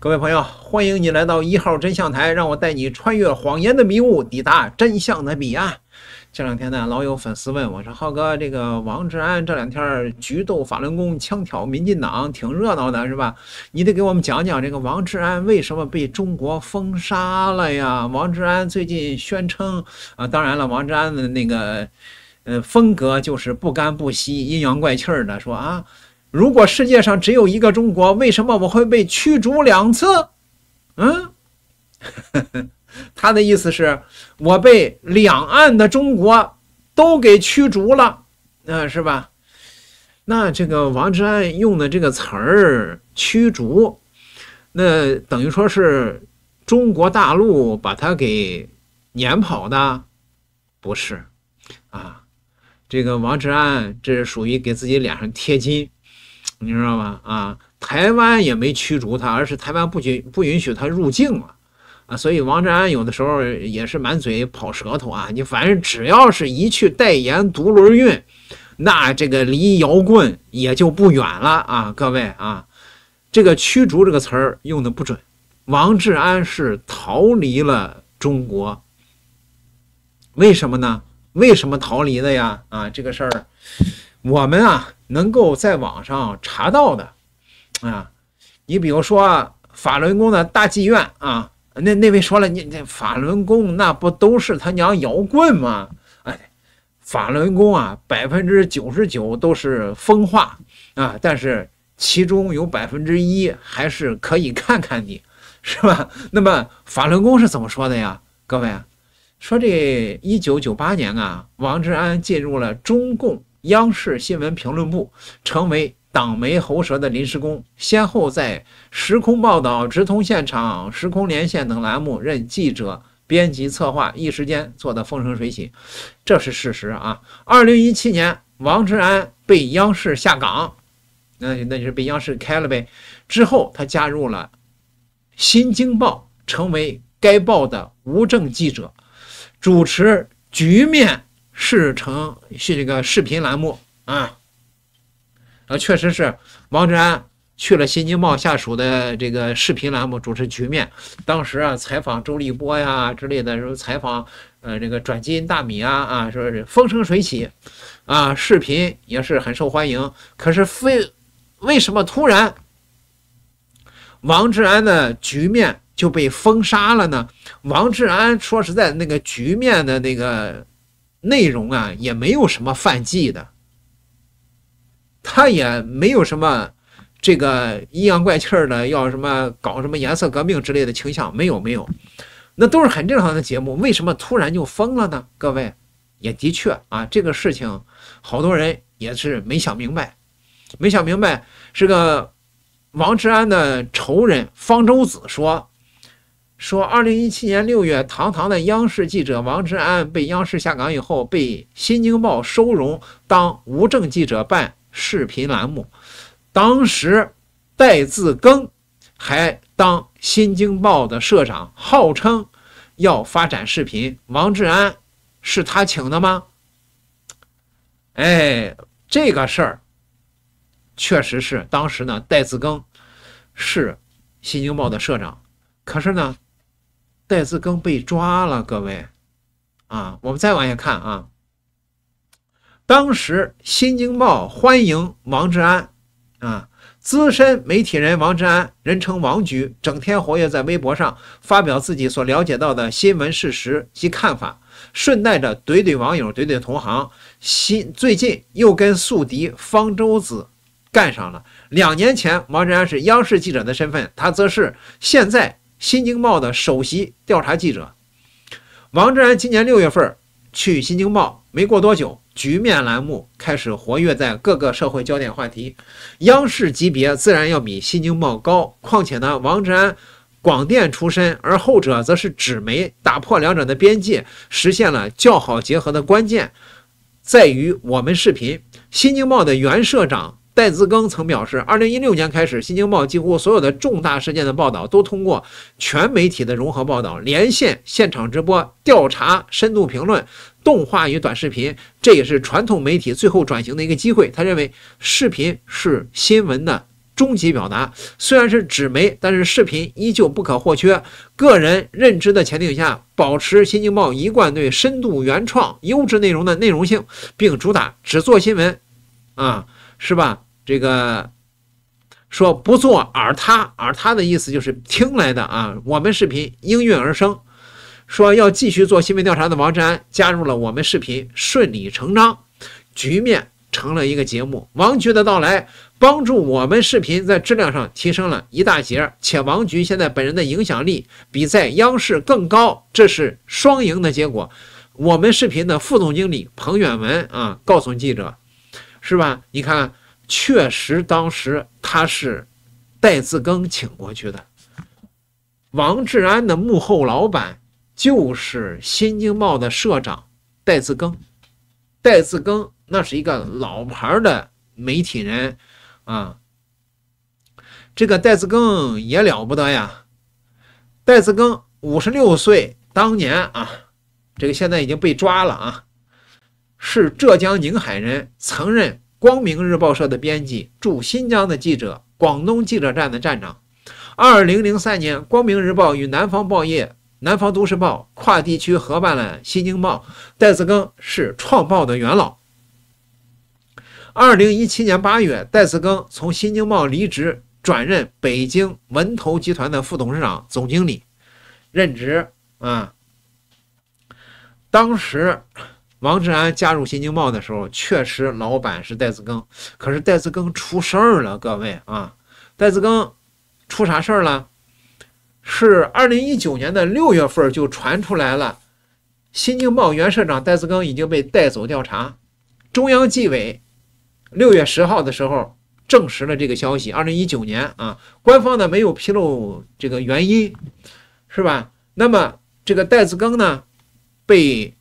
各位朋友，欢迎你来到一号真相台，让我带你穿越谎言的迷雾，抵达真相的彼岸。这两天呢，老有粉丝问我说：“浩哥，这个王志安这两天菊斗法轮功，枪挑民进党，挺热闹的是吧？你得给我们讲讲这个王志安为什么被中国封杀了呀？王志安最近宣称，啊，当然了，王志安的那个，呃，风格就是不甘不息，阴阳怪气的说啊。”如果世界上只有一个中国，为什么我会被驱逐两次？嗯，他的意思是，我被两岸的中国都给驱逐了，嗯，是吧？那这个王志安用的这个词儿“驱逐”，那等于说是中国大陆把他给撵跑的，不是？啊，这个王志安这是属于给自己脸上贴金。你知道吧？啊，台湾也没驱逐他，而是台湾不允不允许他入境了，啊，所以王志安有的时候也是满嘴跑舌头啊。你反正只要是一去代言独轮运，那这个离摇滚也就不远了啊，各位啊，这个驱逐这个词儿用的不准，王志安是逃离了中国。为什么呢？为什么逃离的呀？啊，这个事儿，我们啊。能够在网上查到的，啊，你比如说法轮功的大妓院啊，那那位说了，你你法轮功那不都是他娘摇滚吗？哎，法轮功啊，百分之九十九都是疯话啊，但是其中有百分之一还是可以看看你，是吧？那么法轮功是怎么说的呀？各位，说这一九九八年啊，王志安进入了中共。央视新闻评论部成为党媒喉舌的临时工，先后在《时空报道》《直通现场》《时空连线》等栏目任记者、编辑、策划，一时间做得风生水起，这是事实啊。二零一七年，王志安被央视下岗，那那就是被央视开了呗。之后，他加入了《新京报》，成为该报的无证记者，主持《局面》。市成是这个视频栏目啊，啊，确实是王志安去了新京报下属的这个视频栏目主持局面。当时啊，采访周立波呀之类的，什么采访呃，这个转基因大米啊啊，说是风生水起啊，视频也是很受欢迎。可是非为什么突然王志安的局面就被封杀了呢？王志安说实在，那个局面的那个。内容啊也没有什么犯忌的，他也没有什么这个阴阳怪气儿的，要什么搞什么颜色革命之类的倾向，没有没有，那都是很正常的节目。为什么突然就封了呢？各位也的确啊，这个事情好多人也是没想明白，没想明白。这个王志安的仇人方舟子说。说，二零一七年六月，堂堂的央视记者王志安被央视下岗以后，被《新京报》收容当无证记者办视频栏目。当时，戴自更还当《新京报》的社长，号称要发展视频。王志安是他请的吗？哎，这个事儿确实是当时呢，戴自更是《新京报》的社长，可是呢。戴自更被抓了，各位啊！我们再往下看啊。当时《新京报》欢迎王志安啊，资深媒体人王志安，人称“王局”，整天活跃在微博上，发表自己所了解到的新闻事实及看法，顺带着怼怼网友、怼怼同行。新最近又跟宿敌方舟子干上了。两年前，王志安是央视记者的身份，他则是现在。新京报的首席调查记者王志安今年六月份去新京报，没过多久，局面栏目开始活跃在各个社会焦点话题。央视级别自然要比新京报高，况且呢，王志安广电出身，而后者则是纸媒打破两者的边界，实现了较好结合的关键，在于我们视频新京报的原社长。戴自更曾表示，二零一六年开始，《新京报》几乎所有的重大事件的报道都通过全媒体的融合报道、连线、现场直播、调查、深度评论、动画与短视频，这也是传统媒体最后转型的一个机会。他认为，视频是新闻的终极表达，虽然是纸媒，但是视频依旧不可或缺。个人认知的前提下，保持《新京报》一贯对深度、原创、优质内容的内容性，并主打只做新闻，啊。是吧？这个说不做耳他，耳他的意思就是听来的啊。我们视频应运而生，说要继续做新闻调查的王志安加入了我们视频，顺理成章，局面成了一个节目。王局的到来，帮助我们视频在质量上提升了一大截，且王局现在本人的影响力比在央视更高，这是双赢的结果。我们视频的副总经理彭远文啊，告诉记者。是吧？你看，确实当时他是戴自更请过去的。王志安的幕后老板就是新京报的社长戴自更。戴自更那是一个老牌的媒体人啊，这个戴自更也了不得呀。戴自更五十六岁，当年啊，这个现在已经被抓了啊。是浙江宁海人，曾任光明日报社的编辑，驻新疆的记者，广东记者站的站长。二零零三年，光明日报与南方报业、南方都市报跨地区合办了《新京报》，戴自更是创报的元老。二零一七年八月，戴自更从《新京报》离职，转任北京文投集团的副董事长、总经理，任职啊，当时。王志安加入《新京报》的时候，确实老板是戴自更，可是戴自更出事儿了，各位啊，戴自更出啥事儿了？是二零一九年的六月份就传出来了，《新京报》原社长戴自更已经被带走调查，中央纪委六月十号的时候证实了这个消息。二零一九年啊，官方呢没有披露这个原因，是吧？那么这个戴自更呢，被。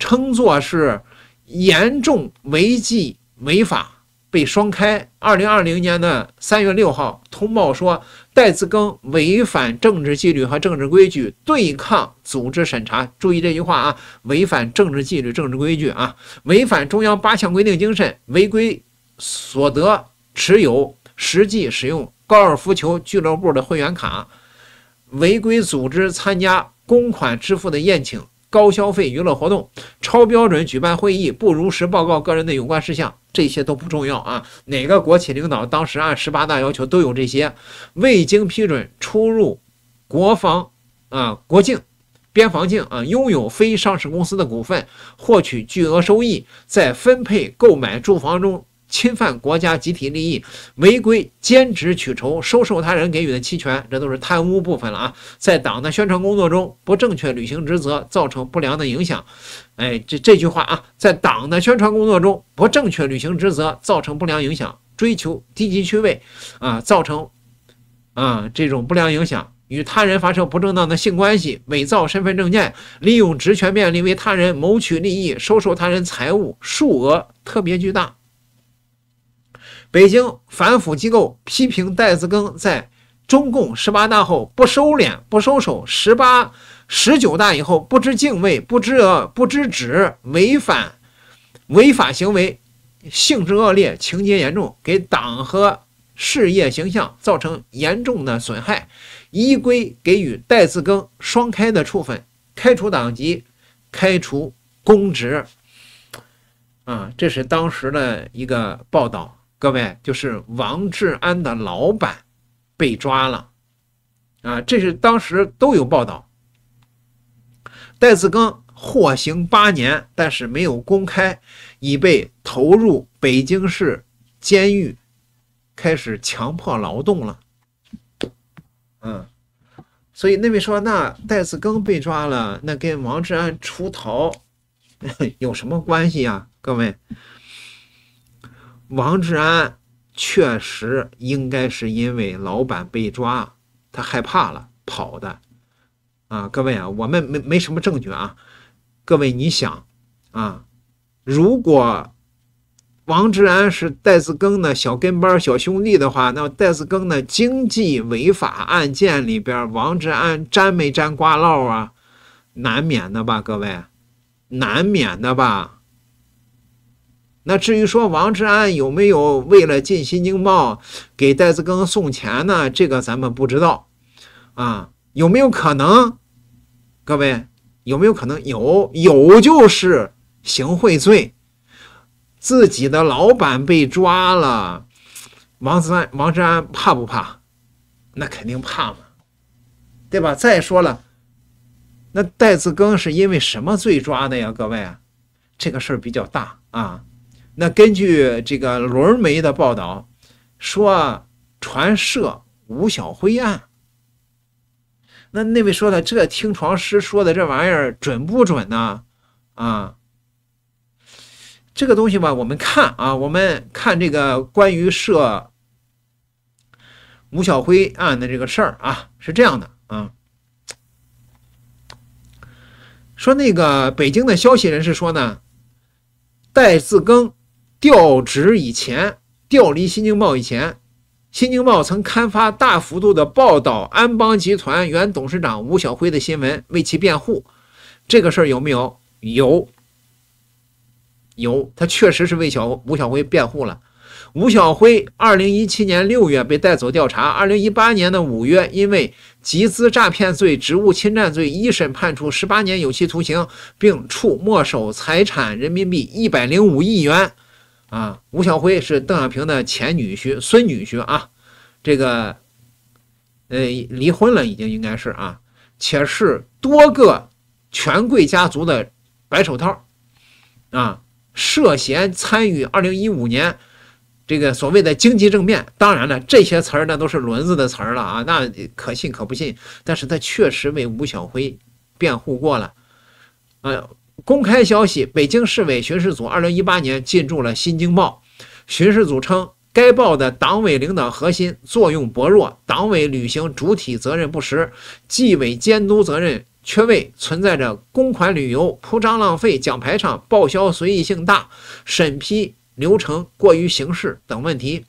称作是严重违纪违法被双开。二零二零年的三月六号通报说，戴自更违反政治纪律和政治规矩，对抗组织审查。注意这句话啊，违反政治纪律、政治规矩啊，违反中央八项规定精神，违规所得持有、实际使用高尔夫球俱乐部的会员卡，违规组织参加公款支付的宴请。高消费娱乐活动、超标准举办会议、不如实报告个人的有关事项，这些都不重要啊！哪个国企领导当时按十八大要求都有这些？未经批准出入国防啊国境、边防境啊，拥有非上市公司的股份，获取巨额收益，在分配购买住房中。侵犯国家集体利益，违规兼职取酬，收受他人给予的期权，这都是贪污部分了啊！在党的宣传工作中不正确履行职责，造成不良的影响，哎，这这句话啊，在党的宣传工作中不正确履行职责，造成不良影响，追求低级趣味，啊，造成啊这种不良影响，与他人发生不正当的性关系，伪造身份证件，利用职权便利为他人谋取利益，收受他人财物，数额特别巨大。北京反腐机构批评戴自更在中共十八大后不收敛不收手，十八十九大以后不知敬畏不知不知止，违反违法行为性质恶劣情节严重，给党和事业形象造成严重的损害，依规给予戴自更双开的处分，开除党籍，开除公职。啊，这是当时的一个报道。各位，就是王志安的老板被抓了啊！这是当时都有报道。戴自刚获刑八年，但是没有公开，已被投入北京市监狱，开始强迫劳动了。嗯，所以那位说，那戴自刚被抓了，那跟王志安出逃 有什么关系啊？各位？王志安确实应该是因为老板被抓，他害怕了跑的啊！各位啊，我们没没什么证据啊。各位你想啊，如果王志安是戴自庚的小跟班、小兄弟的话，那戴自庚的经济违法案件里边，王志安沾没沾瓜烙啊？难免的吧，各位，难免的吧。那至于说王志安有没有为了进《新京报》给戴自更送钱呢？这个咱们不知道啊。有没有可能？各位有没有可能？有有就是行贿罪。自己的老板被抓了，王志安王志安怕不怕？那肯定怕嘛，对吧？再说了，那戴自更是因为什么罪抓的呀？各位这个事儿比较大啊。那根据这个轮媒的报道，说传涉吴小辉案。那那位说的这听床师说的这玩意儿准不准呢？啊，这个东西吧，我们看啊，我们看这个关于涉吴小辉案的这个事儿啊，是这样的啊，说那个北京的消息人士说呢，戴自更。调职以前，调离《新京报》以前，《新京报》曾刊发大幅度的报道安邦集团原董事长吴晓辉的新闻，为其辩护。这个事儿有没有？有，有，他确实是为小吴小辉辩护了。吴晓辉二零一七年六月被带走调查，二零一八年的五月，因为集资诈骗罪、职务侵占罪，一审判处十八年有期徒刑，并处没收财产人民币一百零五亿元。啊，吴小辉是邓小平的前女婿、孙女婿啊，这个，呃，离婚了已经应该是啊，且是多个权贵家族的白手套啊，涉嫌参与二零一五年这个所谓的经济政变。当然了，这些词儿那都是轮子的词儿了啊，那可信可不信。但是他确实为吴小辉辩护过了，呃。公开消息，北京市委巡视组二零一八年进驻了《新京报》。巡视组称，该报的党委领导核心作用薄弱，党委履行主体责任不实，纪委监督责任缺位，存在着公款旅游、铺张浪费、讲排场、报销随意性大、审批流程过于形式等问题。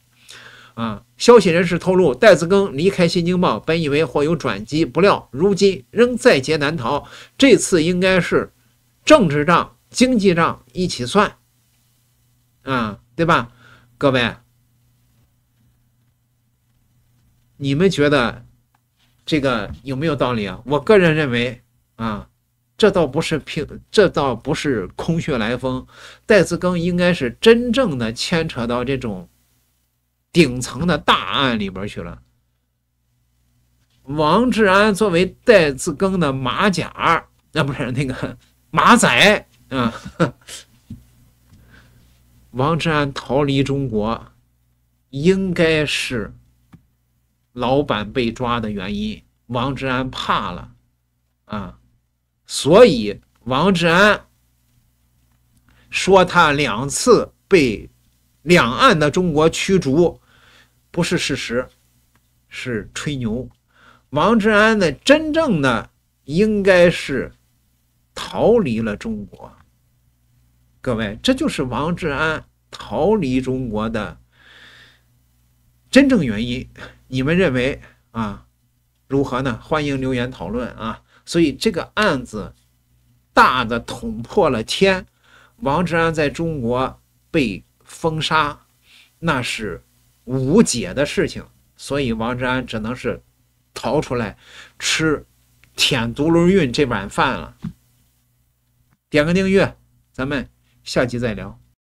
啊，消息人士透露，戴自更离开《新京报》，本以为或有转机，不料如今仍在劫难逃。这次应该是。政治账、经济账一起算，啊，对吧？各位，你们觉得这个有没有道理啊？我个人认为啊，这倒不是平，这倒不是空穴来风。戴自更应该是真正的牵扯到这种顶层的大案里边去了。王志安作为戴自更的马甲，那不是那个。马仔啊，王志安逃离中国，应该是老板被抓的原因。王志安怕了啊，所以王志安说他两次被两岸的中国驱逐，不是事实，是吹牛。王志安的真正的应该是。逃离了中国，各位，这就是王志安逃离中国的真正原因。你们认为啊，如何呢？欢迎留言讨论啊！所以这个案子大的捅破了天，王志安在中国被封杀，那是无解的事情，所以王志安只能是逃出来吃舔独轮运这碗饭了。点个订阅，咱们下期再聊。